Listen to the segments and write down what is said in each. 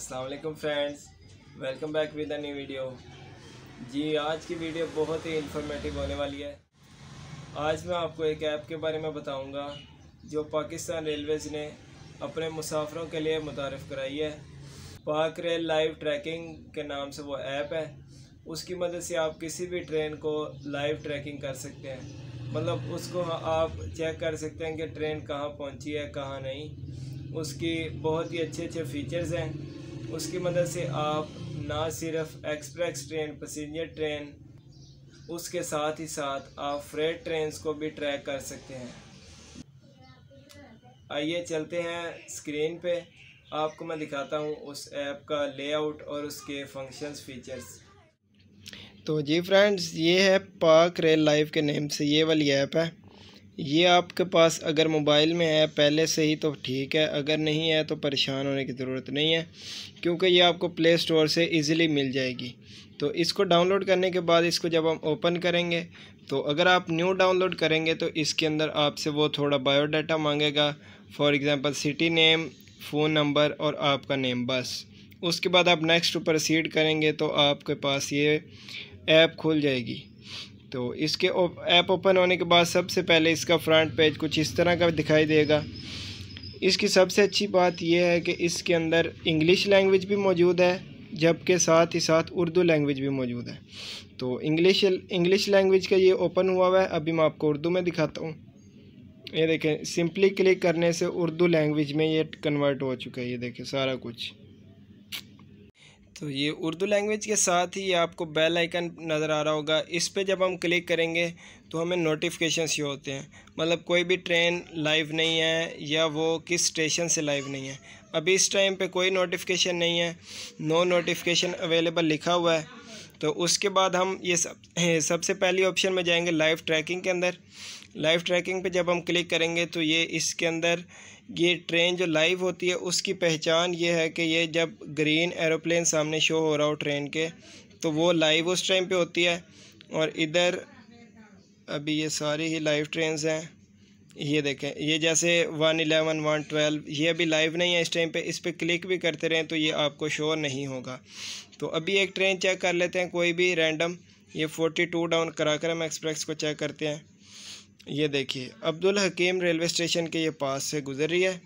असलकम friends welcome back with a new video जी आज की वीडियो बहुत ही इन्फॉर्मेटिव होने वाली है आज मैं आपको एक ऐप के बारे में बताऊंगा जो पाकिस्तान रेलवेज़ ने अपने मुसाफरों के लिए मुतारफ़ कराई है पाक रेल लाइव ट्रैकिंग के नाम से वो ऐप है उसकी मदद से आप किसी भी ट्रेन को लाइव ट्रैकिंग कर सकते हैं मतलब उसको आप चेक कर सकते हैं कि ट्रेन कहाँ पहुँची है कहाँ नहीं उसकी बहुत ही अच्छे अच्छे फीचर्स हैं उसकी मदद से आप ना सिर्फ एक्सप्रेस ट्रेन पसेंजर ट्रेन उसके साथ ही साथ आप फ्रेड ट्रेन को भी ट्रैक कर सकते हैं आइए चलते हैं स्क्रीन पे आपको मैं दिखाता हूँ उस ऐप का लेआउट और उसके फंक्शंस फीचर्स तो जी फ्रेंड्स ये है पार्क रेल लाइफ के नेम से ये वाली ऐप है ये आपके पास अगर मोबाइल में है पहले से ही तो ठीक है अगर नहीं है तो परेशान होने की ज़रूरत नहीं है क्योंकि ये आपको प्ले स्टोर से इजीली मिल जाएगी तो इसको डाउनलोड करने के बाद इसको जब हम ओपन करेंगे तो अगर आप न्यू डाउनलोड करेंगे तो इसके अंदर आपसे वो थोड़ा बायोडाटा मांगेगा for example city name phone number और आपका नेम बस उसके बाद आप नेक्स्ट प्रोसीड करेंगे तो आपके पास ये ऐप खुल जाएगी तो इसके ऐप ओपन होने के बाद सबसे पहले इसका फ्रंट पेज कुछ इस तरह का दिखाई देगा इसकी सबसे अच्छी बात यह है कि इसके अंदर इंग्लिश लैंग्वेज भी मौजूद है जबकि साथ ही साथ उर्दू लैंग्वेज भी मौजूद है तो इंग्लिश इंग्लिश लैंग्वेज का ये ओपन हुआ हुआ है अभी मैं आपको उर्दू में दिखाता हूँ ये देखें सिंपली क्लिक करने से उर्दू लैंग्वेज में ये कन्वर्ट हो चुका है ये देखें सारा कुछ तो ये उर्दू लैंग्वेज के साथ ही आपको बेल आइकन नज़र आ रहा होगा इस पर जब हम क्लिक करेंगे तो हमें नोटिफिकेशन ये होते हैं मतलब कोई भी ट्रेन लाइव नहीं है या वो किस स्टेशन से लाइव नहीं है अभी इस टाइम पे कोई नोटिफिकेशन नहीं है नो नोटिफिकेशन अवेलेबल लिखा हुआ है तो उसके बाद हम ये सब सबसे पहली ऑप्शन में जाएंगे लाइव ट्रैकिंग के अंदर लाइव ट्रैकिंग पे जब हम क्लिक करेंगे तो ये इसके अंदर ये ट्रेन जो लाइव होती है उसकी पहचान ये है कि ये जब ग्रीन एरोप्लेन सामने शो हो रहा हो ट्रेन के तो वो लाइव उस टाइम पे होती है और इधर अभी ये सारी ही लाइव ट्रेन हैं ये देखें ये जैसे वन एलेवन वन ट्वेल्व ये अभी लाइव नहीं है इस टाइम पे इस पर क्लिक भी करते रहें तो ये आपको शोर नहीं होगा तो अभी एक ट्रेन चेक कर लेते हैं कोई भी रैंडम ये फोर्टी टू डाउन करा हम एक्सप्रेस को चेक करते हैं ये देखिए अब्दुल हकीम रेलवे स्टेशन के ये पास से गुजर रही है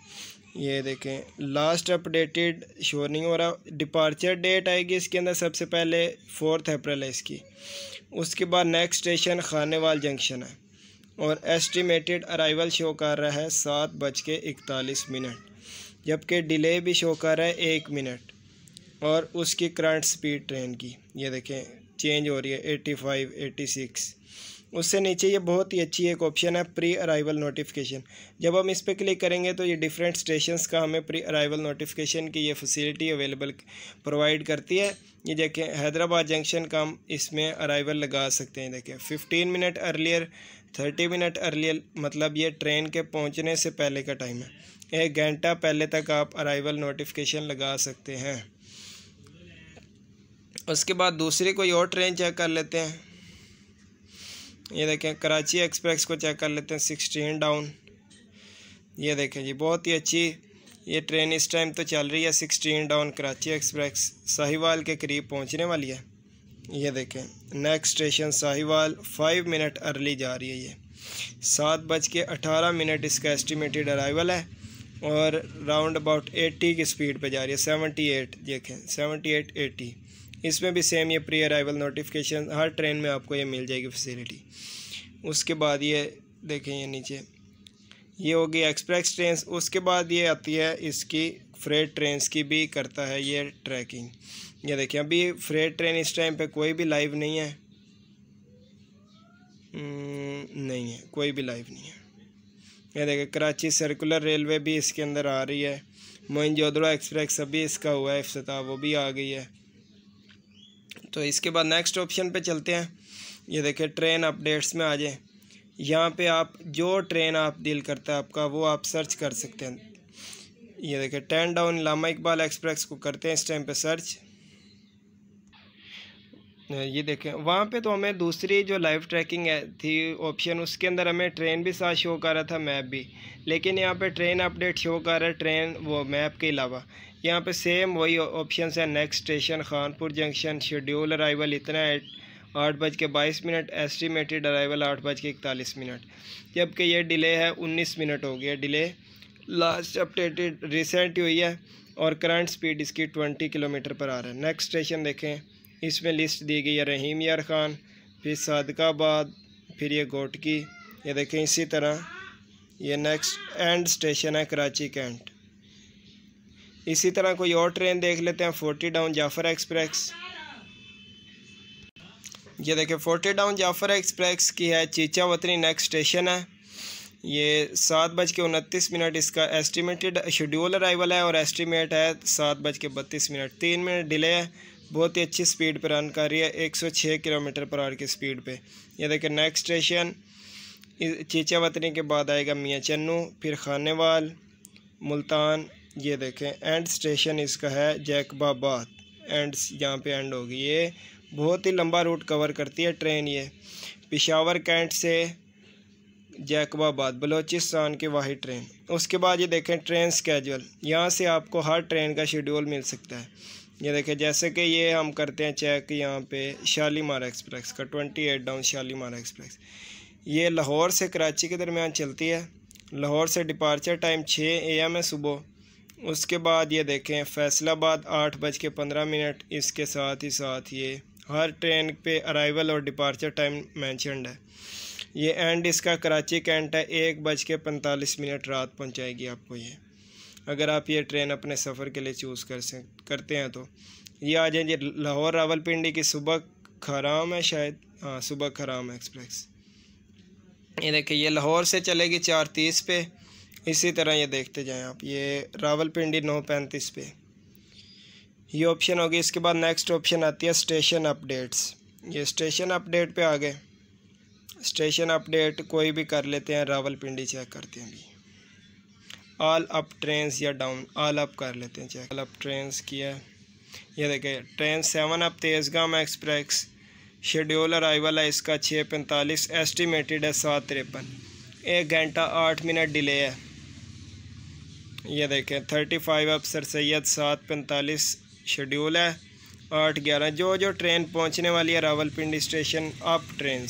ये देखें लास्ट अपडेटेड शो नहीं हो रहा डिपार्चर डेट आएगी इसके अंदर सबसे पहले फोर्थ अप्रैल है इसकी उसके बाद नेक्स्ट स्टेशन खानेवाल जंक्शन है और एस्टिमेटेड अराइवल शो कर रहा है सात बज के इकतालीस मिनट जबकि डिले भी शो कर रहा है एक मिनट और उसकी करंट स्पीड ट्रेन की ये देखें चेंज हो रही है एटी फाइव एटी सिक्स उससे नीचे ये बहुत ही अच्छी एक ऑप्शन है प्री अराइवल नोटिफिकेशन जब हम इस पर क्लिक करेंगे तो ये डिफरेंट स्टेशन का हमें प्री अराइवल नोटिफिकेशन की ये फैसिलिटी अवेलेबल प्रोवाइड करती है ये देखें हैदराबाद जंक्शन का हम इसमें अराइवल लगा सकते हैं देखें fifteen minute earlier thirty minute earlier मतलब ये ट्रेन के पहुँचने से पहले का टाइम है एक घंटा पहले तक आप अराइवल नोटिफिकेशन लगा सकते हैं उसके बाद दूसरी कोई और ट्रेन चेक कर लेते हैं ये देखें कराची एक्सप्रेस को चेक कर लेते हैं सिक्सटीन डाउन ये देखें जी बहुत ही अच्छी ये ट्रेन इस टाइम तो चल रही है sixteen down Karachi express Sahiwal के करीब पहुंचने वाली है ये देखें next station Sahiwal five minute early जा रही है ये सात बज के अठारह मिनट इसका एस्टिमेटेड अराइवल है और राउंड अबाउट एट्टी की स्पीड पे जा रही है सेवेंटी एट देखें सेवेंटी एट एटी इसमें भी सेम ये प्री अराइवल नोटिफिकेशन हर ट्रेन में आपको ये मिल जाएगी फैसिलिटी उसके बाद ये देखें ये नीचे ये होगी एक्सप्रेस ट्रेन उसके बाद ये आती है इसकी फ्रेड ट्रेन की भी करता है ये ट्रैकिंग ये देखिए अभी फ्रेड ट्रेन इस टाइम पे कोई भी लाइव नहीं है hmm, नहीं है कोई भी लाइव नहीं है ये देखिए कराची सर्कुलर रेलवे भी इसके अंदर आ रही है मोइन जोधड़ा एक्सप्रेस अभी इसका हुआ है अफ्ताह वो भी आ गई है तो इसके बाद नेक्स्ट ऑप्शन पे चलते हैं ये देखें ट्रेन अपडेट्स में आ जाए यहाँ पे आप जो ट्रेन आप डील करता है आपका वो आप सर्च कर सकते हैं ये देखें ten down Allama Iqbal express को करते हैं इस टाइम पे सर्च ये देखें वहाँ पे तो हमें दूसरी जो लाइव ट्रैकिंग थी ऑप्शन उसके अंदर हमें ट्रेन भी साथ शो कर रहा था मैप भी लेकिन यहाँ पे ट्रेन अपडेट शो कर रहा है ट्रेन वो मैप के अलावा यहाँ पे सेम वही ऑप्शन है next station Khanpur junction schedule arrival इतना है आठ बज के बाईस मिनट एस्टिमेटेड अराइवल आठ बज के इकतालीस मिनट जबकि ये डिले है उन्नीस मिनट हो गया डिले लास्ट अपडेटेड रिसेंट हुई है और करंट स्पीड इसकी ट्वेंटी किलोमीटर पर आ रहा है नेक्स्ट स्टेशन देखें इसमें लिस्ट दी गई है रहीम यार खान फिर सदकाबाद फिर ये गोटकी ये देखें इसी तरह ये नेक्स्ट एंड स्टेशन है कराची कैंट इसी तरह कोई और ट्रेन देख लेते हैं फोर्टी डाउन जाफर एक्सप्रेस ये देखें फोर्टी डाउन जाफर एक्सप्रेस की है चीचा वतनी नेक्स्ट स्टेशन है ये सात बज के उनतीस मिनट इसका एस्टिमेटेड शेड्यूल अराइवल है और एस्टिमेट है सात बज के बत्तीस मिनट तीन मिनट डिले है बहुत ही अच्छी स्पीड पर रन कर रही है 106 किलोमीटर पर आवर की स्पीड पे ये देखें नेक्स्ट स्टेशन चीचा वतनी के बाद आएगा मियाँ चन्नू फिर खानेवाल मुल्तान ये देखें एंड स्टेशन इसका है जैकबाबाद एंड यहाँ पे एंड होगी ये बहुत ही लंबा रूट कवर करती है ट्रेन ये पिशावर कैंट से जैकबाबाद बलोचिस्तान की वाहि ट्रेन उसके बाद ये देखें ट्रेन स्केजुअल यहाँ से आपको हर ट्रेन का शेड्यूल मिल सकता है ये देखें जैसे कि ये हम करते हैं चेक यहाँ पे शालीमार एक्सप्रेस का twenty eight down Shalimar express ये लाहौर से कराची के दरमियान चलती है लाहौर से डिपार्चर टाइम छः ए एम है सुबह उसके बाद ये देखें फैसलाबाद आठ बज के पंद्रह मिनट इसके साथ ही साथ ये हर ट्रेन पे अराइवल और डिपार्चर टाइम मैंशनड है ये एंड इसका कराची कैंट है एक बज के पैंतालीस मिनट रात पहुँचाएगी आपको ये अगर आप ये ट्रेन अपने सफ़र के लिए चूज़ कर सक करते हैं तो ये आ जी लाहौर रावलपिंडी की सुबह खराम है शायद हाँ सुबह खराम एक्सप्रेस ये देखिए ये लाहौर से चलेगी चार तीस पे इसी तरह ये देखते जाएं आप ये रावलपिंडी नौ पैंतीस पे ये ऑप्शन होगी इसके बाद नेक्स्ट ऑप्शन आती है स्टेशन अपडेट्स ये स्टेशन अपडेट पे आ गए स्टेशन अपडेट कोई भी कर लेते हैं रावलपिंडी चेक करते हैं भी ऑल अप ट्रेंस या डाउन ऑल अप कर लेते हैं चेक ऑल अप ट्रेंस किया ये देखिए train seven up Tezgam express schedule arrival है इसका छः पैंतालीस एस्टिमेटेड है सात तिरपन एक घंटा आठ मिनट डिले है ये देखें थर्टी फाइव सर सैद सात पैंतालीस शेड्यूल है आठ ग्यारह जो जो ट्रेन पहुंचने वाली है रावलपिंडी स्टेशन अप ट्रेन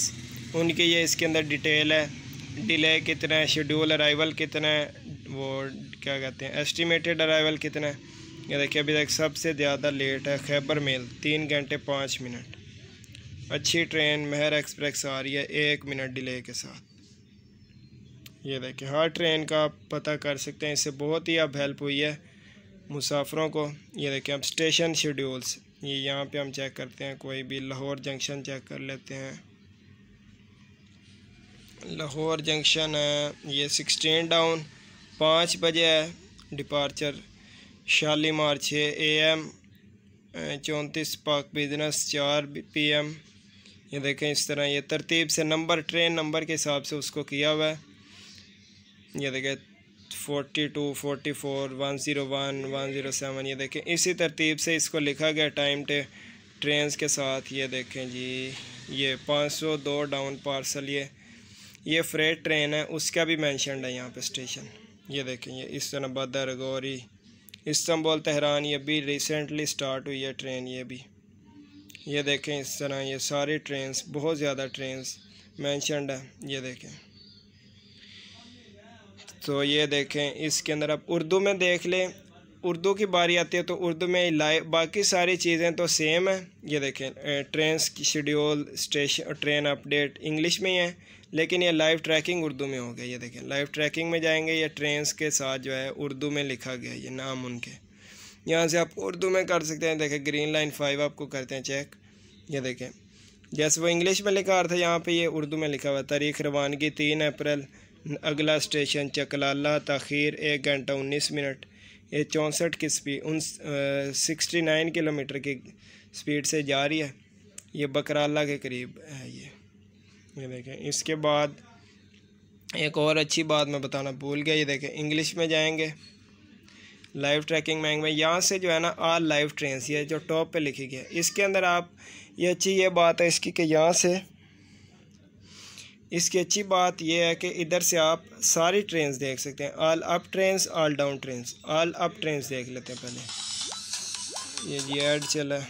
उनकी ये इसके अंदर डिटेल है डिले कितना है शेड्यूल अराइवल कितना है वो क्या कहते हैं एस्टिमेटेड अराइवल कितना है ये देखिए अभी तक सबसे ज़्यादा लेट है खैबर मेल तीन घंटे पाँच मिनट अच्छी ट्रेन महर एक्सप्रेस आ रही है एक मिनट डिले के साथ ये देखिए हर ट्रेन का आप पता कर सकते हैं इससे बहुत ही अब हेल्प हुई है मुसाफरों को ये देखिए अब स्टेशन शेड्यूल्स ये यहाँ पे हम चेक करते हैं कोई भी लाहौर जंक्शन चेक कर लेते हैं लाहौर जंक्शन है ये सिक्सटीन डाउन पाँच बजे है डिपार्चर शालीमार छः ए एम चौंतीस पाक बिजनेस चार पी एम ये देखें इस तरह ये तरतीब से नंबर ट्रेन नंबर के हिसाब से उसको किया हुआ है ये देखें forty two forty four one zero one one zero seven ये देखें इसी तरतीब से इसको लिखा गया टाइम टे ट्रेन के साथ ये देखें जी ये पाँच सौ दो डाउन पार्सल ये ये फ्रेट ट्रेन है उसका भी मैंशनड है यहाँ पर स्टेशन ये देखें ये बदर गौरी इस्तंबुल तहरान ये भी रिसेंटली स्टार्ट हुई है ट्रेन ये भी ये देखें इस तरह ये सारी ट्रेन बहुत ज़्यादा ट्रेन मैंशनड हैं ये देखें तो ये देखें इसके अंदर आप उर्दू में देख लें उर्दू की बारी आती है तो उर्दू में लाए बाकी सारी चीज़ें तो सेम हैं ये देखें ट्रेन की schedule station train update English में ही है लेकिन ये लाइव ट्रैकिंग उर्दू में हो गया ये देखें लाइव ट्रैकिंग में जाएंगे ये ट्रेन्स के साथ जो है उर्दू में लिखा गया ये नाम उनके यहाँ से आप उर्दू में कर सकते हैं देखें ग्रीन लाइन फाइव आपको करते हैं चेक ये देखें जैसे वो इंग्लिश में लिखा था यहाँ पे ये उर्दू में लिखा हुआ तारीख रवानगी तीन अप्रैल अगला स्टेशन चकलाला तखीर एक घंटा उन्नीस मिनट ये चौंसठ की स्पीड उन सिक्सटी नाइन किलोमीटर की स्पीड से जा रही है ये बकराला के करीब है ये ये देखें इसके बाद एक और अच्छी बात मैं बताना भूल गया ये देखें इंग्लिश में जाएंगे लाइव ट्रैकिंग मैंग में यहाँ से जो है ना आल लाइव ट्रेन ये जो टॉप पे लिखी गई है इसके अंदर आप ये अच्छी ये बात है इसकी कि यहाँ से इसकी अच्छी बात ये है कि इधर से आप सारी ट्रेन देख सकते हैं all up train all down train all up train देख लेते हैं पहले ये जी एड चला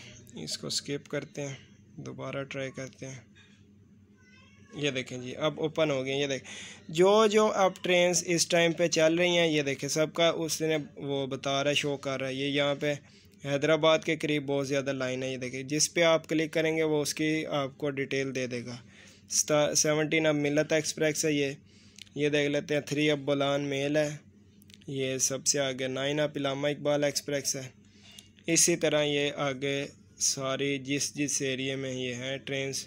इसको स्किप करते हैं दोबारा ट्राई करते हैं ये देखें जी अब ओपन हो गए ये देख जो जो अब ट्रेन इस टाइम पे चल रही हैं ये देखें सबका उसने वो बता रहा है शो कर रहा है ये यहाँ पे हैदराबाद के करीब बहुत ज़्यादा लाइन है ये देखें जिस पे आप क्लिक करेंगे वो उसकी आपको डिटेल दे देगा सेवनटीन अब मिलत एक्सप्रेस है ये ये देख लेते हैं थ्री अब बुलान मेल है ये सबसे आगे नाइन अब इलामा इकबाल एक्सप्रेस है इसी तरह ये आगे सारी जिस जिस एरिए में ये हैं ट्रेन्स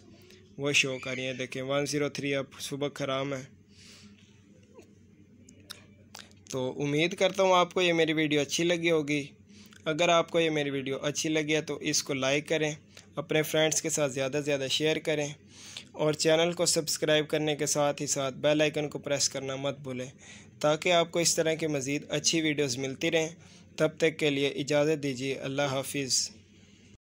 वो शो कर रही हैं देखें वन ज़ीरो थ्री अब सुबह खराम है तो उम्मीद करता हूँ आपको ये मेरी वीडियो अच्छी लगी होगी अगर आपको ये मेरी वीडियो अच्छी लगी है तो इसको लाइक करें अपने फ्रेंड्स के साथ ज़्यादा से ज़्यादा शेयर करें और चैनल को सब्सक्राइब करने के साथ ही साथ बेल आइकन को प्रेस करना मत भूलें ताकि आपको इस तरह की मज़ीद अच्छी वीडियोस मिलती रहें तब तक के लिए इजाज़त दीजिए अल्लाह हाफिज़